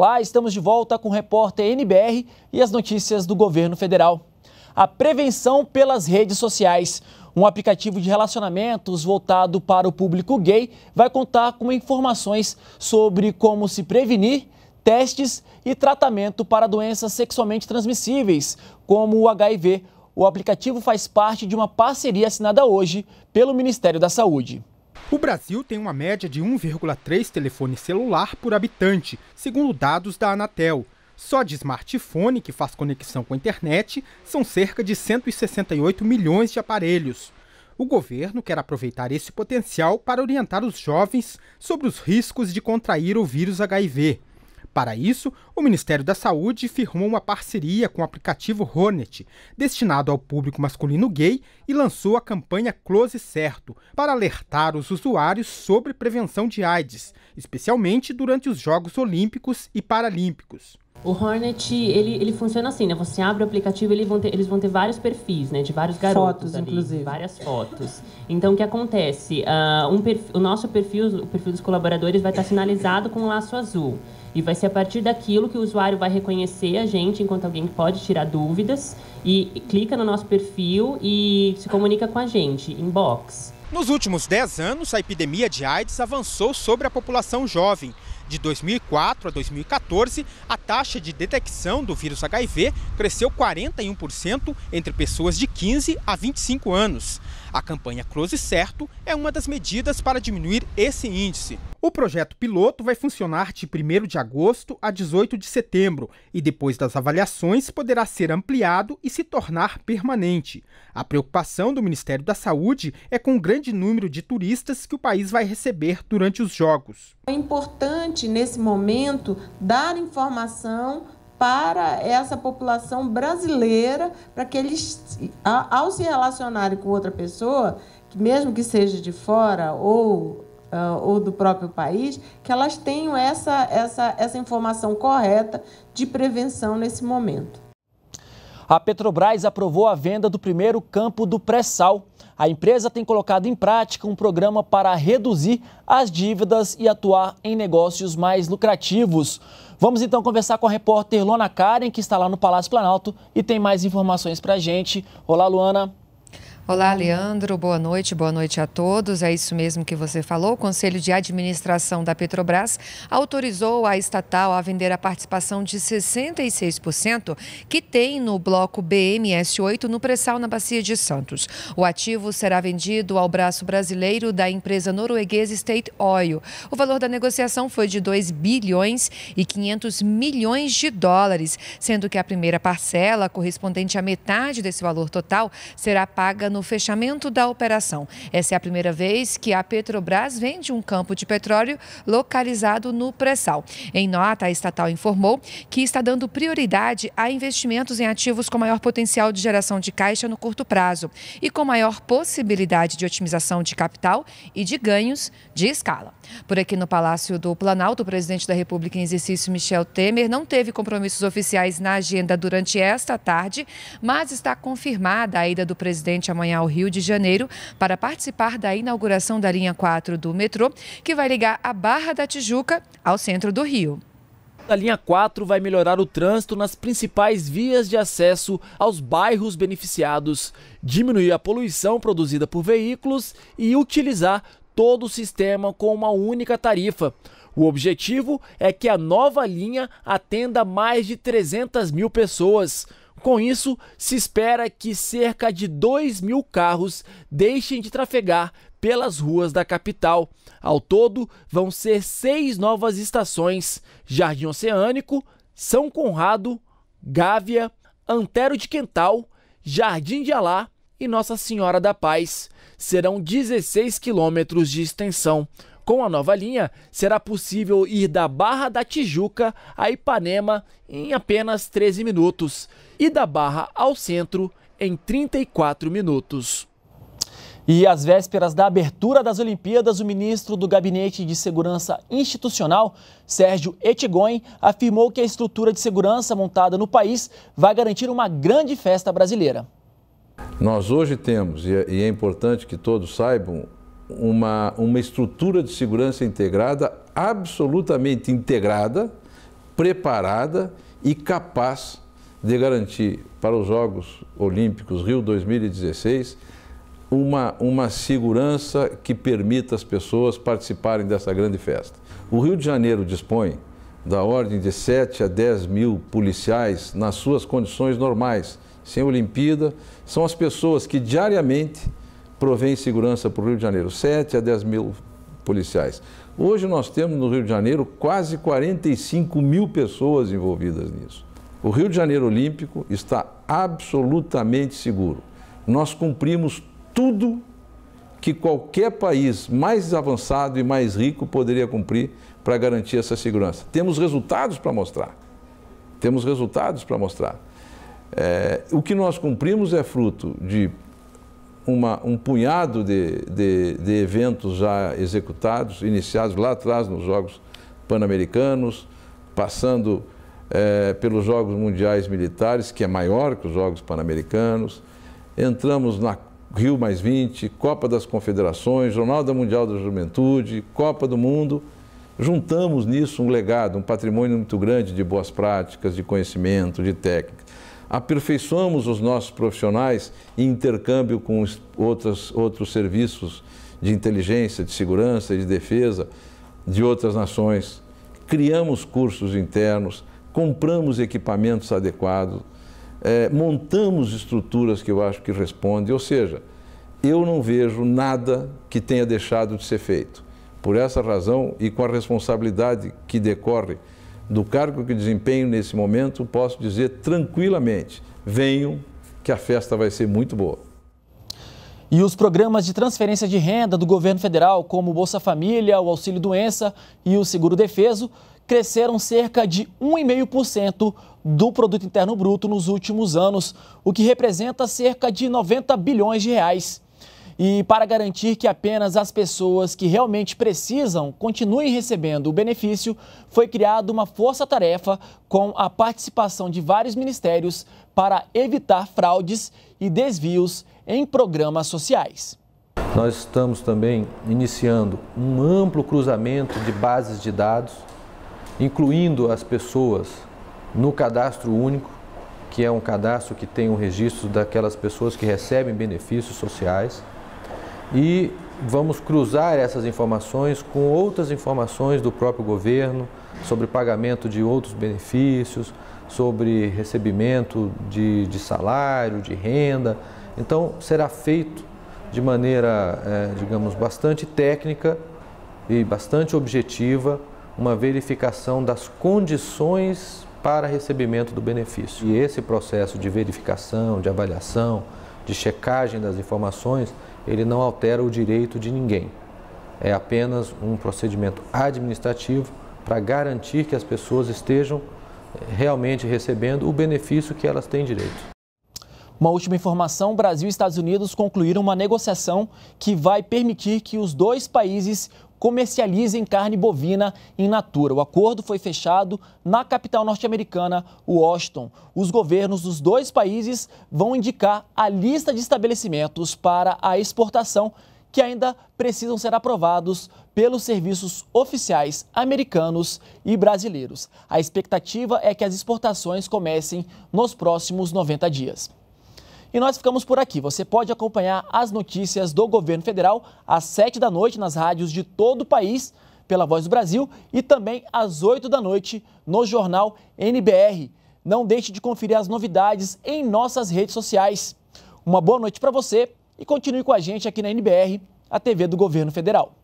Olá, estamos de volta com o repórter NBR e as notícias do governo federal. A prevenção pelas redes sociais. Um aplicativo de relacionamentos voltado para o público gay vai contar com informações sobre como se prevenir, testes e tratamento para doenças sexualmente transmissíveis, como o HIV. O aplicativo faz parte de uma parceria assinada hoje pelo Ministério da Saúde. O Brasil tem uma média de 1,3 telefone celular por habitante, segundo dados da Anatel. Só de smartphone, que faz conexão com a internet, são cerca de 168 milhões de aparelhos. O governo quer aproveitar esse potencial para orientar os jovens sobre os riscos de contrair o vírus HIV. Para isso, o Ministério da Saúde firmou uma parceria com o aplicativo Hornet, destinado ao público masculino gay, e lançou a campanha Close Certo, para alertar os usuários sobre prevenção de AIDS, especialmente durante os Jogos Olímpicos e Paralímpicos. O Hornet, ele, ele funciona assim, né? Você abre o aplicativo, eles vão ter, eles vão ter vários perfis, né? De vários garotos. Fotos, ali, inclusive. Várias fotos. Então, o que acontece? Uh, um perfil, o nosso perfil, o perfil dos colaboradores vai estar sinalizado com um laço azul. E vai ser a partir daquilo que o usuário vai reconhecer a gente enquanto alguém pode tirar dúvidas e clica no nosso perfil e se comunica com a gente, inbox. Nos últimos 10 anos, a epidemia de AIDS avançou sobre a população jovem. De 2004 a 2014, a taxa de detecção do vírus HIV cresceu 41% entre pessoas de 15 a 25 anos. A campanha Close Certo é uma das medidas para diminuir esse índice. O projeto piloto vai funcionar de 1 de agosto a 18 de setembro e, depois das avaliações, poderá ser ampliado e se tornar permanente. A preocupação do Ministério da Saúde é com o grande número de turistas que o país vai receber durante os Jogos. É importante nesse momento, dar informação para essa população brasileira, para que eles, ao se relacionarem com outra pessoa, mesmo que seja de fora ou Uh, ou do próprio país, que elas tenham essa, essa, essa informação correta de prevenção nesse momento. A Petrobras aprovou a venda do primeiro campo do pré-sal. A empresa tem colocado em prática um programa para reduzir as dívidas e atuar em negócios mais lucrativos. Vamos então conversar com a repórter Lona Karen, que está lá no Palácio Planalto e tem mais informações para a gente. Olá, Luana. Olá, Leandro. Boa noite, boa noite a todos. É isso mesmo que você falou. O Conselho de Administração da Petrobras autorizou a estatal a vender a participação de 66% que tem no bloco BMS8 no pré-sal na Bacia de Santos. O ativo será vendido ao braço brasileiro da empresa norueguesa State Oil. O valor da negociação foi de 2 bilhões e 500 milhões de dólares, sendo que a primeira parcela, correspondente à metade desse valor total, será paga no no fechamento da operação. Essa é a primeira vez que a Petrobras vende um campo de petróleo localizado no pré-sal. Em nota, a estatal informou que está dando prioridade a investimentos em ativos com maior potencial de geração de caixa no curto prazo e com maior possibilidade de otimização de capital e de ganhos de escala. Por aqui no Palácio do Planalto, o presidente da República em exercício, Michel Temer, não teve compromissos oficiais na agenda durante esta tarde, mas está confirmada a ida do presidente amanhã ao Rio de Janeiro para participar da inauguração da linha 4 do metrô, que vai ligar a Barra da Tijuca ao centro do Rio. A linha 4 vai melhorar o trânsito nas principais vias de acesso aos bairros beneficiados, diminuir a poluição produzida por veículos e utilizar todo o sistema com uma única tarifa. O objetivo é que a nova linha atenda mais de 300 mil pessoas. Com isso, se espera que cerca de 2 mil carros deixem de trafegar pelas ruas da capital. Ao todo, vão ser seis novas estações: Jardim Oceânico, São Conrado, Gávea, Antero de Quental, Jardim de Alá e Nossa Senhora da Paz. Serão 16 quilômetros de extensão. Com a nova linha, será possível ir da Barra da Tijuca a Ipanema em apenas 13 minutos e da Barra ao centro em 34 minutos. E às vésperas da abertura das Olimpíadas, o ministro do Gabinete de Segurança Institucional, Sérgio Etigoin, afirmou que a estrutura de segurança montada no país vai garantir uma grande festa brasileira. Nós hoje temos, e é, é importante que todos saibam, uma, uma estrutura de segurança integrada, absolutamente integrada, preparada e capaz de garantir para os Jogos Olímpicos Rio 2016 uma, uma segurança que permita as pessoas participarem dessa grande festa. O Rio de Janeiro dispõe da ordem de 7 a 10 mil policiais nas suas condições normais, sem Olimpíada, são as pessoas que diariamente provém segurança para o Rio de Janeiro, 7 a 10 mil policiais. Hoje nós temos no Rio de Janeiro quase 45 mil pessoas envolvidas nisso. O Rio de Janeiro Olímpico está absolutamente seguro. Nós cumprimos tudo que qualquer país mais avançado e mais rico poderia cumprir para garantir essa segurança. Temos resultados para mostrar. Temos resultados para mostrar. É, o que nós cumprimos é fruto de uma, um punhado de, de, de, eventos já executados, iniciados lá atrás nos Jogos Pan-Americanos, passando é, pelos Jogos Mundiais Militares, que é maior que os Jogos Pan-Americanos. Entramos na Rio Mais 20, Copa das Confederações, Jornada Mundial da Juventude, Copa do Mundo. Juntamos nisso um legado, um patrimônio muito grande de boas práticas, de conhecimento, de técnica aperfeiçoamos os nossos profissionais em intercâmbio com outras, outros serviços de inteligência, de segurança e de defesa de outras nações, criamos cursos internos, compramos equipamentos adequados, é, montamos estruturas que eu acho que respondem, ou seja, eu não vejo nada que tenha deixado de ser feito. Por essa razão e com a responsabilidade que decorre do cargo que desempenho nesse momento, posso dizer tranquilamente: venham, que a festa vai ser muito boa. E os programas de transferência de renda do governo federal, como o Bolsa Família, o Auxílio Doença e o Seguro Defeso, cresceram cerca de 1,5% do produto interno bruto nos últimos anos, o que representa cerca de 90 bilhões de reais. E para garantir que apenas as pessoas que realmente precisam continuem recebendo o benefício, foi criada uma força-tarefa com a participação de vários ministérios para evitar fraudes e desvios em programas sociais. Nós estamos também iniciando um amplo cruzamento de bases de dados, incluindo as pessoas no cadastro único, que é um cadastro que tem o um registro daquelas pessoas que recebem benefícios sociais e vamos cruzar essas informações com outras informações do próprio governo sobre pagamento de outros benefícios, sobre recebimento de, de salário, de renda. Então, será feito de maneira, é, digamos, bastante técnica e bastante objetiva uma verificação das condições para recebimento do benefício. E esse processo de verificação, de avaliação, de checagem das informações ele não altera o direito de ninguém. É apenas um procedimento administrativo para garantir que as pessoas estejam eh, realmente recebendo o benefício que elas têm direito. Uma última informação: Brasil e Estados Unidos concluíram uma negociação que vai permitir que os dois países comercializem carne bovina in natura. O acordo foi fechado na capital norte-americana, Washington. Os governos dos dois países vão indicar a lista de estabelecimentos para a exportação que ainda precisam ser aprovados pelos serviços oficiais americanos e brasileiros. A expectativa é que as exportações comecem nos próximos 90 dias. E nós ficamos por aqui. Você pode acompanhar as notícias do governo federal às 7 da noite nas rádios de todo o país, pela Voz do Brasil, e também às 8 da noite no jornal NBR. Não deixe de conferir as novidades em nossas redes sociais. Uma boa noite para você e continue com a gente aqui na NBR, a TV do Governo Federal.